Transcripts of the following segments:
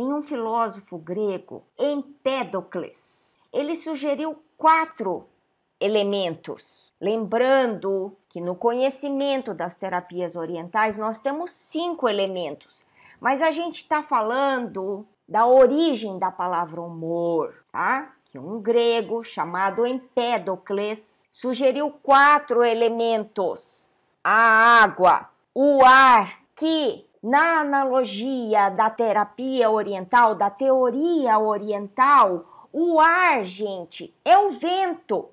em um filósofo grego, Empédocles. Ele sugeriu quatro elementos, lembrando que no conhecimento das terapias orientais nós temos cinco elementos, mas a gente está falando da origem da palavra humor, tá? Que um grego chamado Empédocles sugeriu quatro elementos: a água, o ar, que na analogia da terapia oriental, da teoria oriental, o ar, gente, é o vento.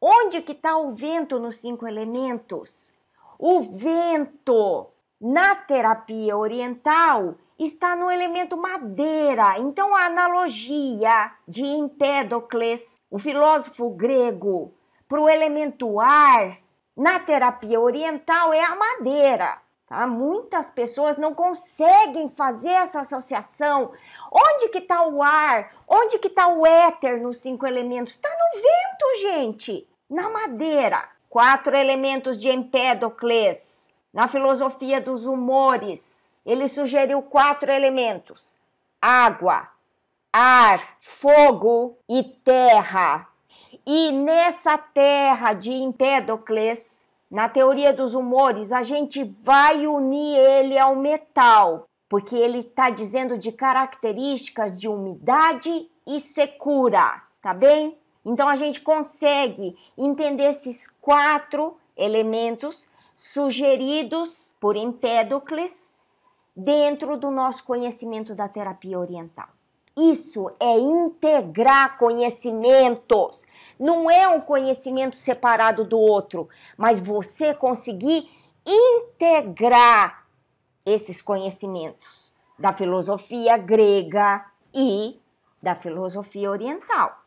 Onde que está o vento nos cinco elementos? O vento na terapia oriental está no elemento madeira. Então a analogia de Empédocles, o filósofo grego, para o elemento ar na terapia oriental é a madeira. Tá? Muitas pessoas não conseguem fazer essa associação. Onde que está o ar? Onde que está o éter nos cinco elementos? Está no vento, gente. Na madeira. Quatro elementos de Empédocles. Na filosofia dos humores, ele sugeriu quatro elementos: água, ar, fogo e terra. E nessa terra de Empédocles, na teoria dos humores, a gente vai unir ele ao metal, porque ele está dizendo de características de umidade e secura, tá bem? Então a gente consegue entender esses quatro elementos sugeridos por Empédocles dentro do nosso conhecimento da terapia oriental. Isso é integrar conhecimentos. Não é um conhecimento separado do outro, mas você conseguir integrar esses conhecimentos da filosofia grega e da filosofia oriental.